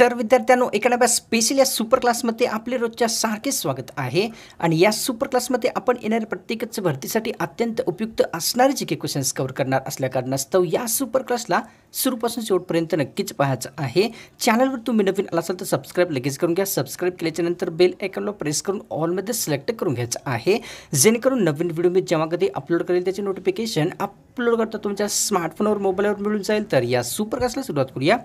तर विद्यार्थ्यांनो एका नव्या स्पेशल या सुपर क्लासमध्ये आपले रोजच्या सारखे स्वागत आहे आणि या सुपर क्लासमध्ये आपण येणाऱ्या प्रत्येकच भरतीसाठी अत्यंत उपयुक्त असणारे जे काही क्वेश्चन्स कव्हर करणार असल्या कारणास्तव या सुपर क्लासला सुरूपासून शेवटपर्यंत नक्कीच पाहायचं आहे चॅनलवर तुम्ही नवीन आला असाल तर सबस्क्राईब लगेच करून घ्या सबस्क्राईब नंतर बेल आयकॉनला प्रेस करून ऑलमध्ये सिलेक्ट करून घ्यायचं आहे जेणेकरून नवीन व्हिडिओ मी जेव्हा कधी अपलोड करेल त्याचे नोटिफिकेशन अपलोड करता तुमच्या स्मार्टफोनवर मोबाईलवर मिळून जाईल तर या सुपर क्लासला सुरुवात करूया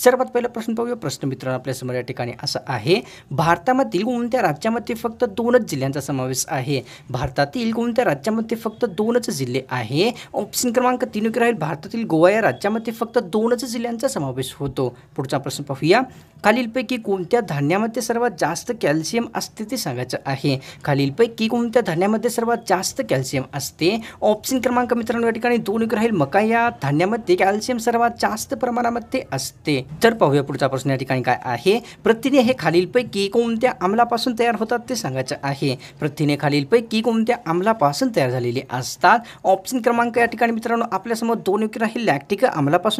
सर्वात पहिला प्रश्न पाहूया प्रश्न मित्रांनो आपल्यासमोर या ठिकाणी असा आहे भारतामधील कोणत्या राज्यामध्ये फक्त दोनच जिल्ह्यांचा समावेश आहे भारतातील कोणत्या राज्यामध्ये फक्त दोनच जिल्हे आहे ऑप्शन क्रमांक तीन राहील भारतातील गोवा या राज्यामध्ये फक्त दोनच जिल्ह्यांचा समावेश होतो पुढचा प्रश्न पाहूया खालीलपैकी कोणत्या धान्यामध्ये सर्वात जास्त कॅल्शियम असते ते सांगायचं आहे खालीलपैकी कोणत्या धान्यामध्ये सर्वात जास्त कॅल्शियम असते ऑप्शन क्रमांक मित्रांनो या ठिकाणी दोन राहील मका या धान्यामध्ये कॅल्शियम सर्वात जास्त प्रमाणामध्ये असते तर पाहूया पुढचा प्रश्न या ठिकाणी काय आहे प्रथिने हे खालीलपैकी कोणत्या आम्लापासून तयार होतात ते सांगायचं आहे प्रथिने खालीलपैकी कोणत्या आम्लापासून तयार झालेले असतात ऑप्शन क्रमांक या ठिकाणी मित्रांनो आपल्यासमोर दोन योग्य राहील लॅक्टिक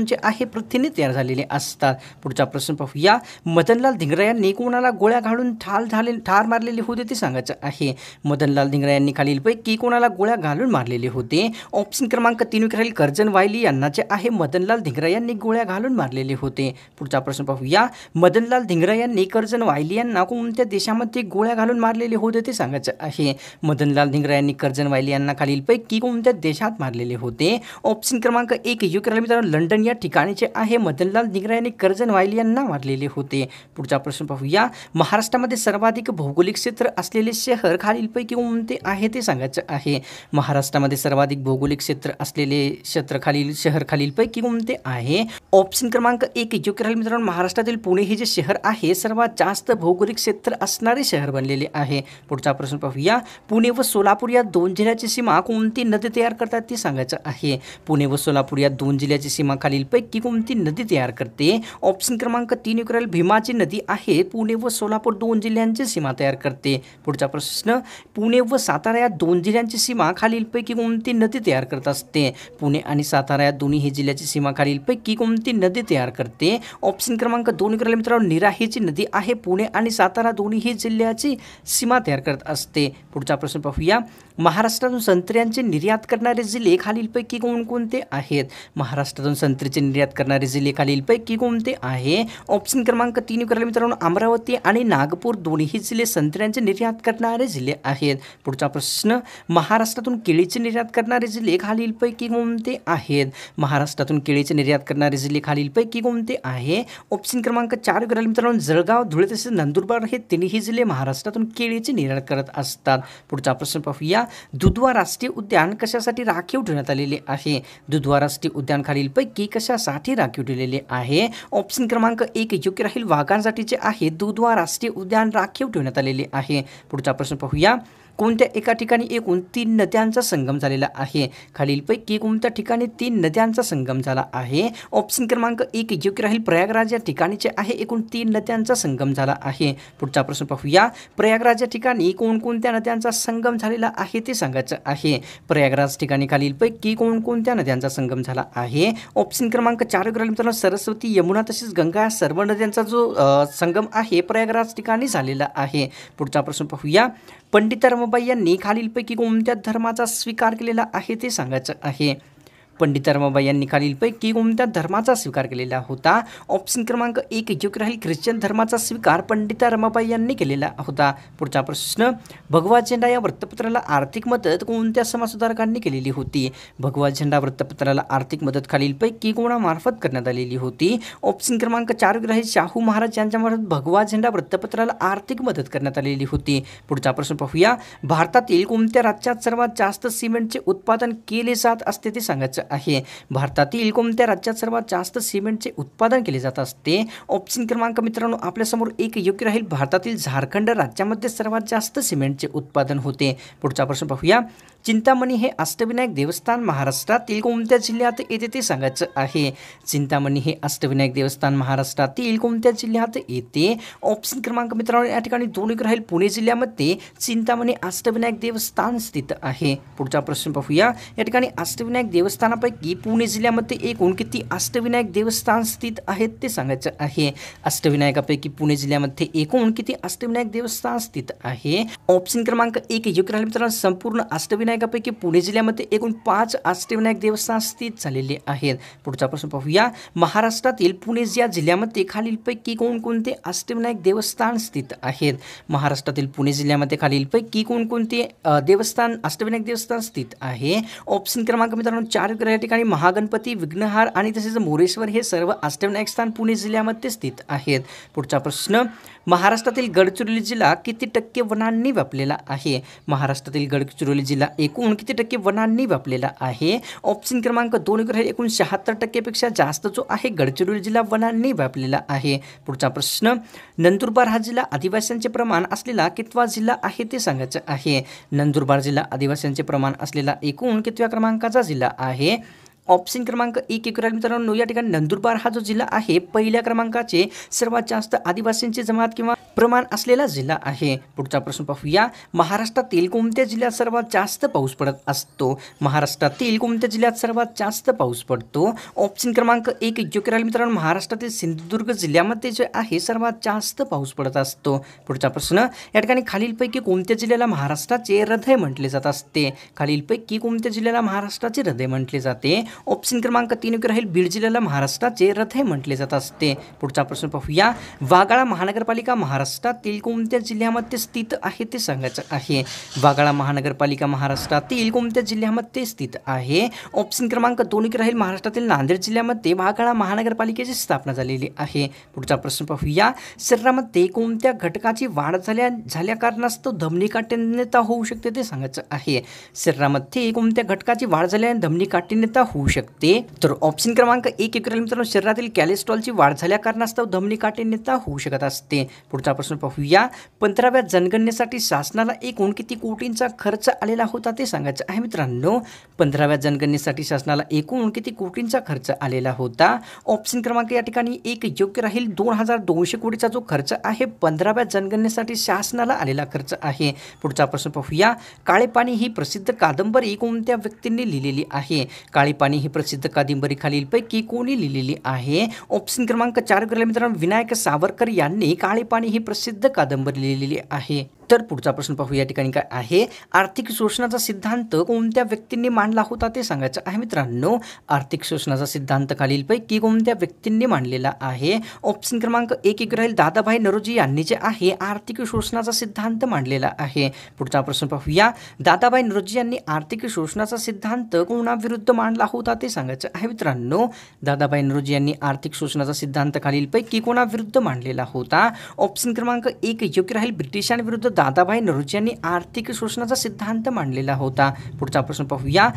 जे आहे प्रथिने तयार झालेले असतात पुढचा प्रश्न पाहूया मदनलाल धिंगरा यांनी कोणाला गोळ्या घालून ठाल झाले ठार मारलेले होते ते सांगायचं आहे मदनलाल धिंगरा यांनी खालीलपैकी कोणाला गोळ्या घालून मारलेले होते ऑप्शन क्रमांक तीन राहील कर्जन वायली यांना जे आहे मदनलाल धिंगरा यांनी गोळ्या घालून मारलेले होते पुढचा प्रश्न पाहूया मदनलाल धिंगरा यांनी कर्जन वायली यांना कोणत्या देशामध्ये गोळ्या घालून मारलेले होते ते सांगायचं आहे मदनलाल धिंगरा यांनी कर्जन वायली यांना खालीलपैकी कोणत्या देशात मारलेले होते ऑप्शन क्रमांक एक युक्रेन मित्रांनो लंडन या ठिकाणीचे आहे मदनलाल धिंगरा यांनी कर्जन वायली यांना मारलेले होते पुढचा प्रश्न पाहूया महाराष्ट्रामध्ये सर्वाधिक भौगोलिक क्षेत्र असलेले शहर खालीलपैकी कोणते आहे ते सांगायचं आहे महाराष्ट्रामध्ये सर्वाधिक भौगोलिक क्षेत्र असलेले क्षेत्र खालील शहर खालीलपैकी कोणते आहे ऑप्शन क्रमांक एक एज्युकेशन मित्रांनो महाराष्ट्रातील पुणे हे जे शहर आहे सर्वात जास्त भौगोलिक क्षेत्र असणारे शहर बनलेले आहे पुढचा प्रश्न पाहूया पुणे व सोलापूर या दोन जिल्ह्याची सीमा कोणती नदी तयार करतात ते सांगायचं आहे पुणे व सोलापूर या दोन जिल्ह्याची सीमा खालीलपैकी कोणती नदी तयार करते ऑप्शन क्रमांक तीन युक्राल भीमाची नदी आहे पुणे व सोलापूर दोन जिल्ह्यांची सीमा तयार करते पुढचा प्रश्न पुणे व सातारा या दोन जिल्ह्यांची सीमा खालीलपैकी कोणती नदी तयार करत असते पुणे आणि सातारा या दोन्ही हे जिल्ह्याची सीमा खालीलपैकी कोणती नदी तयार करते ऑप्शन क्रमांक दोन करायला मित्रांनो निरा ही जी नदी आहे पुणे आणि सातारा दोन्ही जिल्ह्याची सीमा तयार करत असते पुढचा प्रश्न पाहूया महाराष्ट्रातून संत्र्यांचे निर्यात करणारे जिल्हे खालीलपैकी कोणकोणते आहेत महाराष्ट्रातून संत्र्याचे निर्यात करणारे जिल्हे खालीलपैकी कोणते आहे ऑप्शन क्रमांक तीन करायला मित्रांनो अमरावती आणि नागपूर दोन्ही जिल्हे संत्र्यांचे निर्यात करणारे जिल्हे आहेत पुढचा प्रश्न महाराष्ट्रातून केळीचे निर्यात करणारे जिल्हे खालीलपैकी कोणते आहेत महाराष्ट्रातून केळीचे निर्यात करणारे जिल्हे खालीलपैकी कोणते आहे ऑप्शन क्रमांक चार करायला मित्रांनो जळगाव धुळे तसेच नंदुरबार हे तिन्ही जिल्हे महाराष्ट्रातून केळीचे निर्यात करत असतात पुढचा प्रश्न पाहूया दुधवा राष्ट्रीय उद्यान कशासाठी राखीव ठेवण्यात आलेले आहे दुधवा राष्ट्रीय उद्यान खालीलपैकी कशासाठी राखीव ठेवलेले आहे ऑप्शन क्रमांक एक योग्य राहील वाघांसाठीचे आहे दुधवा राष्ट्रीय उद्यान राखीव ठेवण्यात आलेले आहे पुढचा प्रश्न पाहूया कोणत्या एका ठिकाणी एकूण तीन नद्यांचा संगम झालेला आहे खालीलपैकी कोणत्या ठिकाणी तीन नद्यांचा संगम झाला आहे ऑप्शन क्रमांक एक योग्य राहील प्रयागराज या ठिकाणीचे आहे एकूण तीन नद्यांचा संगम झाला आहे पुढचा प्रश्न पाहूया प्रयागराज या ठिकाणी कोणकोणत्या नद्यांचा संगम झालेला आहे ते सांगायचं आहे प्रयागराज ठिकाणी खालीलपैकी कोणकोणत्या नद्यांचा संगम झाला आहे ऑप्शन क्रमांक चार मित्रांनो सरस्वती यमुना तसेच गंगा या सर्व नद्यांचा जो संगम आहे प्रयागराज ठिकाणी झालेला आहे पुढचा प्रश्न पाहूया पंडितराम रमाबाई यांनी खालीलपैकी कोणत्या धर्माचा स्वीकार केलेला आहे ते सांगायचं आहे पंडित रमाबाई यांनी खालीलपैकी कोणत्या धर्माचा स्वीकार केलेला होता ऑप्शन क्रमांक एक योग्य राहील ख्रिश्चन धर्माचा स्वीकार पंडिता रमाबाई यांनी केलेला होता पुढचा प्रश्न भगवा झेंडा या वृत्तपत्राला आर्थिक मदत कोणत्या समाजसुधारकांनी केलेली होती भगवा झेंडा वृत्तपत्राला आर्थिक मदत खालीलपैकी कोणामार्फत करण्यात आलेली होती ऑप्शन क्रमांक चार राहील शाहू महाराज यांच्यामार्फत भगवा झेंडा वृत्तपत्राला आर्थिक मदत करण्यात आलेली होती पुढचा प्रश्न पाहूया भारतातील कोणत्या राज्यात सर्वात जास्त सिमेंटचे उत्पादन केले जात असते ते सांगायचं आहे भारतातील कोणत्या राज्यात सर्वात जास्त सिमेंटचे उत्पादन केले जात असते ऑप्शन क्रमांक मित्रांनो आपल्यासमोर एक योग्य राहील भारतातील झारखंड राज्यामध्ये सर्वात जास्त सिमेंटचे उत्पादन होते पुढचा प्रश्न पाहूया चिंतामणी हे अष्टविनायक देवस्थान महाराष्ट्रातील कोणत्या जिल्ह्यात येते ते सांगायचं आहे चिंतामणी हे अष्टविनायक देवस्थान महाराष्ट्रातील कोणत्या जिल्ह्यात येते ऑप्शन क्रमांक मित्रांनो या ठिकाणी दोन एक राहील पुणे जिल्ह्यामध्ये चिंतामणी अष्टविनायक देवस्थान स्थित आहे पुढचा प्रश्न पाहूया या ठिकाणी अष्टविनायक देवस्थान देवस्थानापैकी पुणे जिल्ह्यामध्ये एकूण किती अष्टविनायक देवस्थान स्थित आहेत ते सांगायचं आहे अष्टविनायकापैकी पुणे जिल्ह्यामध्ये एकूण किती अष्टविनायक देवस्थान स्थित आहे ऑप्शन क्रमांक एक योग्य मित्रांनो संपूर्ण अष्टविनायकापैकी पुणे जिल्ह्यामध्ये एकूण पाच अष्टविनायक देवस्थान स्थित झालेले आहेत पुढचा प्रश्न पाहूया महाराष्ट्रातील पुणे या जिल्ह्यामध्ये खालीलपैकी कोणकोणते अष्टविनायक देवस्थान स्थित आहेत महाराष्ट्रातील पुणे जिल्ह्यामध्ये खालीलपैकी कोणकोणते देवस्थान अष्टविनायक देवस्थान स्थित आहे ऑप्शन क्रमांक मित्रांनो चार तर या ठिकाणी महागणपती विघ्नहार आणि तसेच मोरेश्वर हे सर्व अष्टविनायक स्थान पुणे जिल्ह्यामध्ये स्थित आहेत पुढचा प्रश्न महाराष्ट्रातील गडचिरोली जिल्हा किती टक्के वनांनी व्यापलेला आहे महाराष्ट्रातील गडचिरोली जिल्हा एकूण किती टक्के वनांनी व्यापलेला आहे ऑप्शन क्रमांक दोन ग्रह एकूण शहात्तर टक्केपेक्षा जास्त जो आहे गडचिरोली जिल्हा वनांनी व्यापलेला आहे पुढचा प्रश्न नंदुरबार हा जिल्हा आदिवासींचे प्रमाण असलेला कितवा जिल्हा आहे ते सांगायचं आहे नंदुरबार जिल्हा आदिवासींचे प्रमाण असलेला एकूण कितव्या क्रमांकाचा जिल्हा आहे perché ऑप्शन क्रमांक एक इक्विराल मित्रांनो या ठिकाणी नंदुरबार हा जो जिल्हा आहे पहिल्या क्रमांकाचे सर्वात जास्त आदिवासींची जमात किंवा प्रमाण असलेला जिल्हा आहे पुढचा प्रश्न पाहूया महाराष्ट्रातील कोणत्या जिल्ह्यात सर्वात जास्त पाऊस पडत असतो महाराष्ट्रातील कोणत्या जिल्ह्यात सर्वात जास्त पाऊस पडतो ऑप्शन क्रमांक एक योग्य मित्रांनो महाराष्ट्रातील सिंधुदुर्ग जिल्ह्यामध्ये जे आहे सर्वात जास्त पाऊस पडत असतो पुढचा प्रश्न या ठिकाणी खालीलपैकी कोणत्या जिल्ह्याला महाराष्ट्राचे हृदय म्हटले जात असते खालीलपैकी कोणत्या जिल्ह्याला महाराष्ट्राचे हृदय म्हटले जाते ऑप्शन क्रमांक योग्य राहील बीड जिल्ह्याला महाराष्ट्राचे रथ हे म्हटले जात असते पुढचा प्रश्न पाहूया वागाळा महानगरपालिका महाराष्ट्रातील कोणत्या जिल्ह्यामध्ये स्थित आहे ते सांगायचं आहे वागाळा महानगरपालिका महाराष्ट्रातील कोणत्या जिल्ह्यामध्ये स्थित आहे ऑप्शन क्रमांक दोन राहील महाराष्ट्रातील नांदेड जिल्ह्यामध्ये वागाळा महानगरपालिकेची स्थापना झालेली आहे पुढचा प्रश्न पाहूया शरीरामध्ये कोणत्या घटकाची वाढ झाल्या झाल्या कारणास्तव धमनीकाठीण्यता होऊ शकते ते सांगायचं आहे शरीरामध्ये कोणत्या घटकाची वाढ झाल्याने धमनीकाठीण्यता होऊ होऊ शकते तर ऑप्शन क्रमांक एक एकर मित्रांनो शरीरातील कॅलेस्ट्रॉलची वाढ झाल्या कारणास्तव धमनी काटेन्यता होऊ शकत असते पुढचा प्रश्न पाहूया पंधराव्या जनगणनेसाठी शासनाला एकूण किती कोटींचा खर्च आलेला होता ते सांगायचं आहे मित्रांनो पंधराव्या जनगणनेसाठी शासनाला एकूण किती कोटींचा खर्च आलेला होता ऑप्शन क्रमांक या ठिकाणी एक योग्य राहील दोन हजार दोनशे कोटीचा जो खर्च आहे पंधराव्या जनगणनेसाठी शासनाला आलेला खर्च आहे पुढचा प्रश्न पाहूया काळे पाणी ही प्रसिद्ध कादंबरी कोणत्या व्यक्तींनी लिहिलेली आहे काळे आणि ही प्रसिद्ध कादंबरी खालीलपैकी कोणी लिहिलेली आहे ऑप्शन क्रमांक चार मित्रांनो विनायक सावरकर यांनी काळे पाणी ही प्रसिद्ध कादंबरी लिहिलेली आहे तर पुढचा प्रश्न पाहू या ठिकाणी काय आहे आर्थिक शोषणाचा सिद्धांत कोणत्या व्यक्तींनी मांडला होता ते सांगायचं आहे मित्रांनो आर्थिक शोषणाचा सिद्धांत खालीलपैकी कोणत्या व्यक्तींनी मांडलेला आहे ऑप्शन क्रमांक एक एक राहील दादाभाई नरोजी यांनी जे आहे आर्थिक शोषणाचा सिद्धांत मांडलेला आहे पुढचा प्रश्न पाहूया दादाभाई नरोजी यांनी आर्थिक शोषणाचा सिद्धांत कोणाविरुद्ध मांडला होता ते सांगायचं आहे मित्रांनो दादाभाई नरोजी यांनी आर्थिक शोषणाचा सिद्धांत खालीलपैकी कोणाविरुद्ध मांडलेला होता ऑप्शन क्रमांक एक योग्य राहील ब्रिटिशांविरुद्ध दादाभाई नरुजी यांनी आर्थिक शोषणाचा सिद्धांत मांडलेला होता पुढचा प्रश्न पाहूया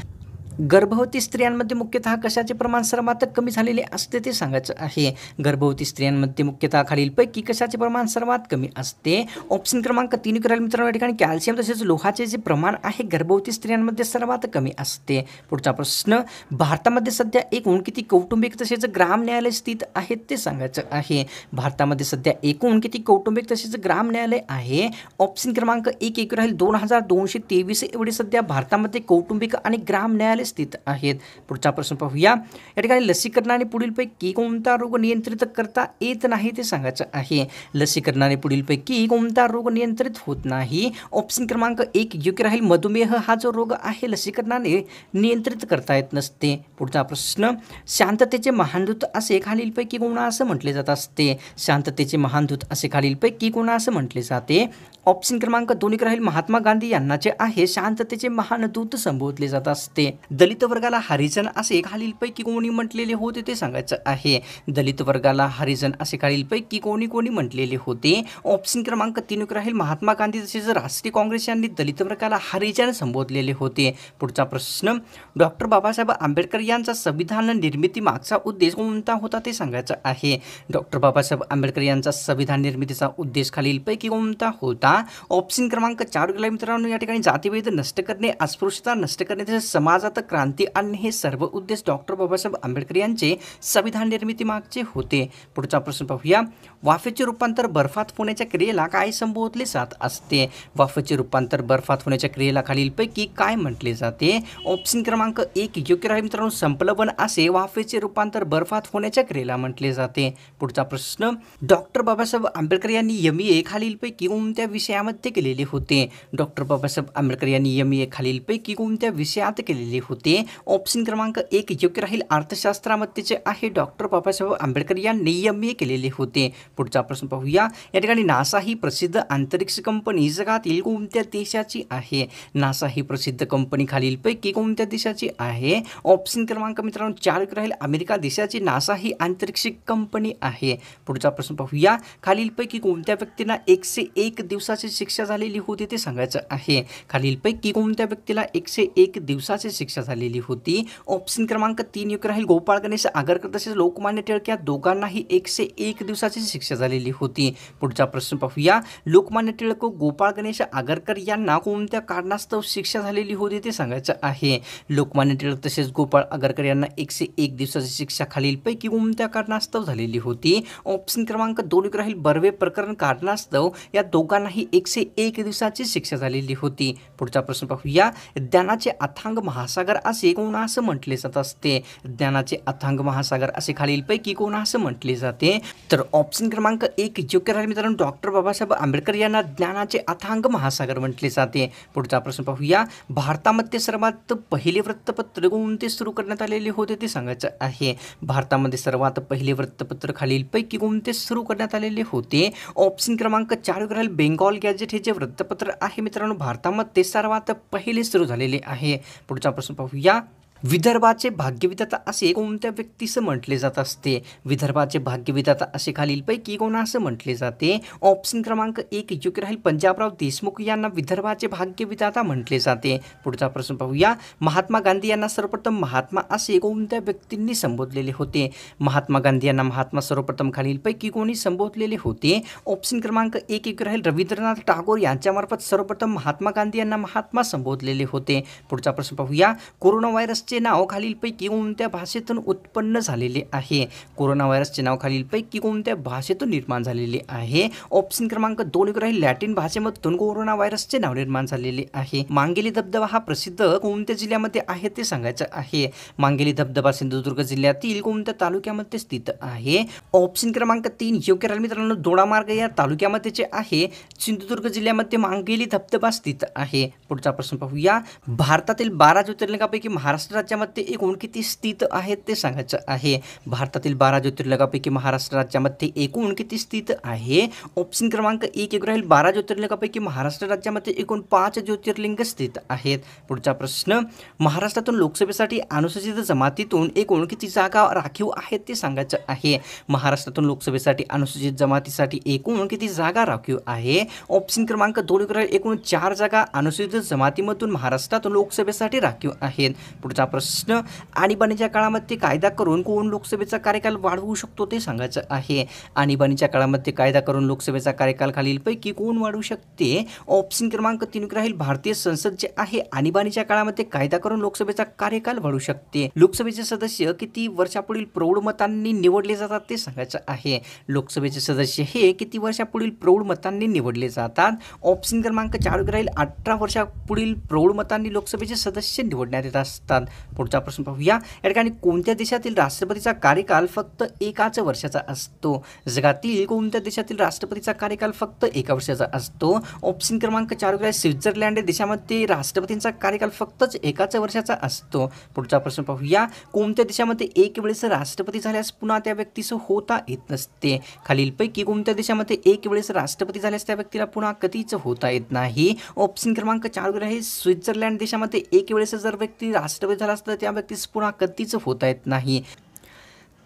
गर्भवती स्त्रियांमध्ये मुख्यतः कशाचे प्रमाण सर्वात कमी झालेले असते ते सांगायचं आहे गर्भवती स्त्रियांमध्ये मुख्यतः खालीलपैकी कशाचे प्रमाण सर्वात कमी असते ऑप्शन क्रमांक तीन करायला मित्रांनो या ठिकाणी कॅल्शियम तसेच लोहाचे जे प्रमाण आहे गर्भवती स्त्रियांमध्ये सर्वात कमी असते पुढचा प्रश्न भारतामध्ये सध्या एकूण किती कौटुंबिक तसेच ग्राम न्यायालय स्थित आहेत ते सांगायचं आहे भारतामध्ये सध्या एकूण किती कौटुंबिक तसेच ग्राम न्यायालय आहे ऑप्शन क्रमांक एक एक राहील दोन हजार दोनशे तेवीस एवढे सध्या भारतामध्ये कौटुंबिक आणि ग्राम न्यायालय स्थित आहेत पुढचा प्रश्न पाहूया या ठिकाणी लसीकरणाने पुढीलपैकी कोणता रोग नियंत्रित करता येत नाही ते सांगायचं आहे लसीकरणाने पुढीलपैकी कोणता रोग नियंत्रित होत नाही ऑप्शन क्रमांक एक योग्य राहील मधुमेह हा जो रोग आहे लसीकरणाने नियंत्रित करता येत नसते पुढचा प्रश्न शांततेचे महानदूत असे खालीलपैकी कोणा असं म्हटले जात असते शांततेचे महानदूत असे खालीलपैकी कोणा असं म्हटले जाते ऑप्शन क्रमांक दोन्ही राहील महात्मा गांधी यांना जे आहे शांततेचे महानदूत संबोधले जात असते दलित वर्गाला हरिजन असे खालीलपैकी कोणी म्हटलेले होते ते सांगायचं आहे दलित वर्गाला हरिजन असे खालीलपैकी कोणी कोणी म्हटलेले होते ऑप्शन क्रमांक तीन राहील महात्मा गांधी तसेच राष्ट्रीय काँग्रेस यांनी दलित वर्गाला हरिजन संबोधलेले होते पुढचा प्रश्न डॉक्टर बाबासाहेब आंबेडकर यांचा संविधान निर्मिती मागचा उद्देश कोणता होता ते सांगायचं आहे डॉक्टर बाबासाहेब आंबेडकर यांचा संविधान निर्मितीचा उद्देश खालीलपैकी कोणता होता ऑप्शन क्रमांक चार गेला मित्रांनो या ठिकाणी जातीभेद नष्ट करणे अस्पृश्यता नष्ट करणे तसेच समाजात क्रांती आणणे हे सर्व उद्देश डॉक्टर बाबासाहेब आंबेडकर यांचे संविधान निर्मिती मागचे होते पुढचा प्रश्न पाहूया वाफेचे रूपांतर बर्फात होण्याच्या क्रियेला काय संबोधले जात असते वाफेचे रूपांतर बर्फात होण्याच्या क्रियेला खालीलपैकी काय म्हटले जाते ऑप्शन क्रमांक एक योग्य राहील मित्रांनो संपलवन असे वाफेचे रूपांतर बर्फात होण्याच्या क्रियेला म्हटले जाते पुढचा प्रश्न डॉक्टर बाबासाहेब आंबेडकर यांनी यमी ए e खालीलपैकी कोणत्या विषयामध्ये केलेले होते डॉक्टर बाबासाहेब आंबेडकर यांनी यमी ए e खालीलपैकी कोणत्या विषयात केलेले होते होते ऑप्शन क्रमांक एक योग्य राहील अर्थशास्त्रामध्ये जे आहे डॉक्टर बाबासाहेब आंबेडकर या नियमिय केलेले होते पुढचा प्रश्न पाहूया या ठिकाणी नासा ही प्रसिद्ध अंतरिक्ष कंपनी जगातील कोणत्या देशाची आहे नासा ही प्रसिद्ध कंपनी खालीलपैकी कोणत्या देशाची आहे ऑप्शन क्रमांक मित्रांनो चार राहील अमेरिका देशाची नासा ही आंतरिक्षिक कंपनी आहे पुढचा प्रश्न पाहूया खालीलपैकी कोणत्या व्यक्तींना एकशे एक दिवसाची शिक्षा झालेली होती ते सांगायचं आहे खालीलपैकी कोणत्या व्यक्तीला एकशे एक दिवसाची शिक्षा झालेली होती ऑप्शन क्रमांक तीन योग्य राहील गोपाळ गणेश आगरकर तसेच लोकमान्य टिळक या दोघांनाही एकशे एक दिवसाची शिक्षा झालेली होती पुढचा प्रश्न पाहूया लोकमान्य टिळक गोपाळ गणेश आगरकर यांना कोणत्या कारणास्तव शिक्षा झालेली होती ते सांगायचं आहे लोकमान्य टिळक तसेच गोपाळ आगरकर यांना एकशे एक दिवसाची शिक्षा खालीलपैकी कोणत्या कारणास्तव झालेली होती ऑप्शन क्रमांक दोन राहील बर्वे प्रकरण कारणास्तव या दोघांनाही एकशे एक दिवसाची शिक्षा झालेली होती पुढचा प्रश्न पाहूया ज्ञानाचे अथांग महासागर महासागर असे कोणास म्हटले जात असते ज्ञानाचे अथांग महासागर असे खालील पैकी कोणास म्हटले जाते तर ऑप्शन क्रमांक एक योग्य राहील मित्रांनो डॉक्टर बाबासाहेब आंबेडकर यांना ज्ञानाचे अथांग महासागर म्हटले जाते पुढचा प्रश्न पाहूया भारतामध्ये सर्वात पहिले वृत्तपत्र कोणते सुरू करण्यात आलेले होते ते सांगायचं आहे भारतामध्ये सर्वात पहिले वृत्तपत्र खालीलपैकी कोणते सुरू करण्यात आलेले होते ऑप्शन क्रमांक चार राहील बेंगॉल गॅजेट हे जे वृत्तपत्र आहे मित्रांनो भारतामध्ये सर्वात पहिले सुरू झालेले आहे पुढचा प्रश्न osób, ja विदर्भाचे भाग्यविधाता असे कोणत्या व्यक्तीस म्हटले जात असते विदर्भाचे भाग्यविधाता असे खालीलपैकी असं म्हटले जाते ऑप्शन क्रमांक एक योग्य राहील पंजाबराव देशमुख यांना विदर्भाचे भाग्यविधाता म्हटले जाते पुढचा प्रश्न पाहूया महात्मा गांधी यांना सर्वप्रथम महात्मा असे कोणत्या व्यक्तींनी संबोधलेले होते महात्मा गांधी यांना महात्मा सर्वप्रथम खालीलपैकी कोणी संबोधलेले होते ऑप्शन क्रमांक एक योग्य राहील रवींद्रनाथ टागोर यांच्यामार्फत सर्वप्रथम महात्मा गांधी यांना महात्मा संबोधलेले होते पुढचा प्रश्न पाहूया कोरोना व्हायरस व्हायरसचे नाव खालीलपैकी कोणत्या भाषेतून उत्पन्न झालेले आहे कोरोना व्हायरसचे नाव खालीलपैकी कोणत्या भाषेतून निर्माण झालेले आहे ऑप्शन क्रमांक दोन राहील लॅटिन भाषेमधून कोरोना व्हायरसचे नाव निर्माण झालेले आहे मांगेली धबधबा हा प्रसिद्ध कोणत्या जिल्ह्यामध्ये आहे ते सांगायचं आहे मांगेली धबधबा सिंधुदुर्ग जिल्ह्यातील कोणत्या तालुक्यामध्ये स्थित आहे ऑप्शन क्रमांक तीन योग्य राहील मित्रांनो दोडामार्ग या तालुक्यामध्ये जे आहे सिंधुदुर्ग जिल्ह्यामध्ये मांगेली धबधबा स्थित आहे पुढचा प्रश्न पाहूया भारतातील बारा ज्योतिर्लिंगापैकी महाराष्ट्र राज्यामध्ये एकूण किती स्थित आहेत ते सांगायचं आहे भारतातील बारा ज्योतिर्लिंगापैकी महाराष्ट्र राज्यामध्ये एकूण किती स्थित आहे ऑप्शन क्रमांक एक एक राहील बारा ज्योतिर्लगापैकी महाराष्ट्र राज्यामध्ये एकूण पाच ज्योतिर्लिंग स्थित आहेत पुढचा प्रश्न महाराष्ट्रातून लोकसभेसाठी अनुसूचित जमातीतून एकूण किती जागा राखीव आहेत ते सांगायचं आहे महाराष्ट्रातून लोकसभेसाठी अनुसूचित जमातीसाठी एकूण किती जागा राखीव आहे ऑप्शन क्रमांक दोन एक राहील एकूण चार जागा अनुसूचित जमातीमधून महाराष्ट्रातून लोकसभेसाठी राखीव आहेत पुढचा प्रश्न आणीबाणीच्या काळामध्ये कायदा करून कोण लोकसभेचा कार्यकाल वाढवू शकतो ते सांगायचं आहे आणीबाणीच्या काळामध्ये कायदा करून लोकसभेचा कार्यकाल खालीलपैकी कोण वाढवू शकते ऑप्शन क्रमांक तीन राहील भारतीय संसद जे आहे आणीबाणीच्या काळामध्ये कायदा करून लोकसभेचा कार्यकाल वाढू शकते लोकसभेचे सदस्य किती वर्षापुढील प्रौढ मतांनी निवडले जातात ते सांगायचं आहे लोकसभेचे सदस्य हे किती वर्षापुढील प्रौढ मतांनी निवडले जातात ऑप्शन क्रमांक चार राहील अठरा वर्षापुढील प्रौढ मतांनी लोकसभेचे सदस्य निवडण्यात येत असतात पुढचा प्रश्न पाहूया या ठिकाणी कोणत्या देशातील राष्ट्रपतीचा कार्यकाल फक्त एकाच वर्षाचा असतो जगातील कोणत्या देशातील राष्ट्रपतीचा कार्यकाल फक्त एका वर्षाचा असतो ऑप्शन क्रमांक चार स्वित्झर्लंड देशामध्ये राष्ट्रपतींचा कार्यकाल फक्तच एकाच वर्षाचा असतो पुढचा प्रश्न पाहूया कोणत्या देशामध्ये एक वेळेस राष्ट्रपती झाल्यास पुन्हा त्या व्यक्तीस होता येत नसते खालीलपैकी कोणत्या देशामध्ये एक वेळेस राष्ट्रपती झाल्यास त्या व्यक्तीला पुन्हा कधीच होता येत नाही ऑप्शन क्रमांक चार आहे स्वित्झर्लंड देशामध्ये एक वेळेस जर व्यक्ती राष्ट्रपती झाला असता त्या व्यक्तीस पुन्हा कधीच होत आहेत नाही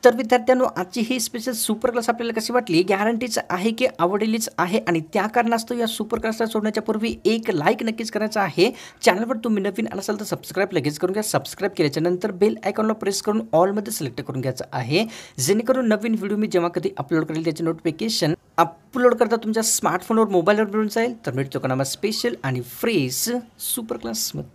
तर विद्यार्थ्यांनो आजची ही स्पेशल सुपर क्लास आपल्याला कशी वाटली गॅरंटीच आहे की आवडलेलीच आहे आणि त्या कारणास्तव या सुपर क्लासला सोडण्याच्या पूर्वी एक लाईक नक्कीच करायचा आहे चॅनलवर तुम्ही नवीन असाल तर सबस्क्राईब लगेच करून घ्या सबस्क्राईब केल्याच्या नंतर बेल आयकॉनला प्रेस करून ऑलमध्ये सिलेक्ट करून घ्यायचं आहे जेणेकरून नवीन व्हिडिओ मी जेव्हा कधी अपलोड करेल त्याचे नोटिफिकेशन अपलोड करता तुमच्या स्मार्टफोनवर मोबाईलवर मिळून जाईल तर मिळतो का स्पेशल आणि फ्रेश सुपर क्लास